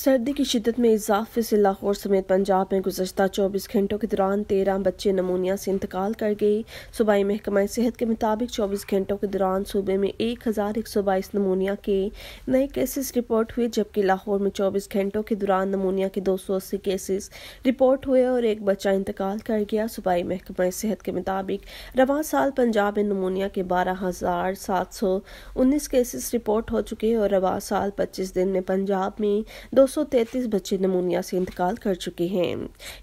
सर्दी की शिदत में इजाफे से लाहौर समेत पंजाब में गुजशत चौबीस घंटों के दौरान तेरह बच्चे नमूनिया से इंतकाल कर गए सूबाई महकमा सेहत के मुताबिक चौबीस घंटों के दौरान सूबे में एक हज़ार एक सौ बाईस नमूनिया के नए केसेस रिपोर्ट हुए जबकि लाहौर में चौबीस घंटों के दौरान नमूनिया के दो सौ अस्सी केसेस रिपोर्ट हुए और एक बच्चा इंतकाल कर गया सूबाई महकमा सेहत के मुताबिक रवा साल पंजाब में नमूनिया के बारह हज़ार सात सौ उन्नीस केसेस रिपोर्ट हो चुके हैं और रवा साल पच्चीस दिन में पंजाब में दो 233 बच्चे नमूनिया से इंतकाल कर चुके हैं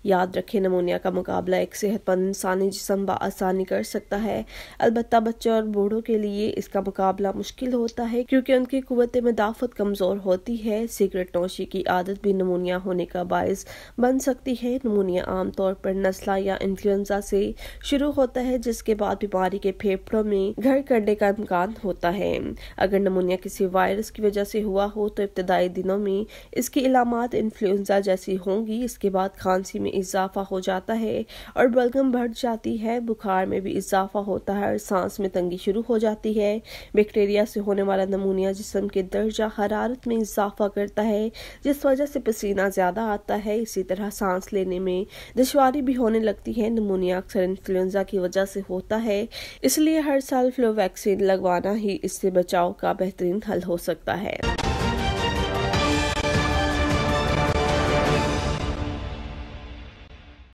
याद रखें नमूनिया का मुकाबला एक सेहतमंद इंसानी जिसम आसानी कर सकता है अलबत् बच्चों और बूढ़ों के लिए इसका मुकाबला मुश्किल होता है क्योंकि उनकी कुत मदाफत कमज़ोर होती है सिगरेट नोशी की आदत भी नमूनिया होने का बायस बन सकती है नमूनिया आमतौर पर नस्ला या इन्फ्लुएंजा से शुरू होता है जिसके बाद बीमारी के फेफड़ों में घर करने का इम्कान होता है अगर नमूनिया किसी वायरस की वजह से हुआ हो तो इब्तदाई दिनों में इस इसकी इलामत इन्फ्लुएंजा जैसी होंगी इसके बाद खांसी में इजाफा हो जाता है और बलगम बढ़ जाती है बुखार में भी इजाफा होता है और सांस में तंगी शुरू हो जाती है बैक्टीरिया से होने वाला नमूनिया जिसम के दर्जा हरारत में इजाफा करता है जिस वजह से पसीना ज़्यादा आता है इसी तरह सांस लेने में दुशारी भी होने लगती है नमूनिया अक्सर इन्फ्लुंजा की वजह से होता है इसलिए हर साल फ्लू वैक्सीन लगवाना ही इससे बचाव का बेहतरीन हल हो सकता है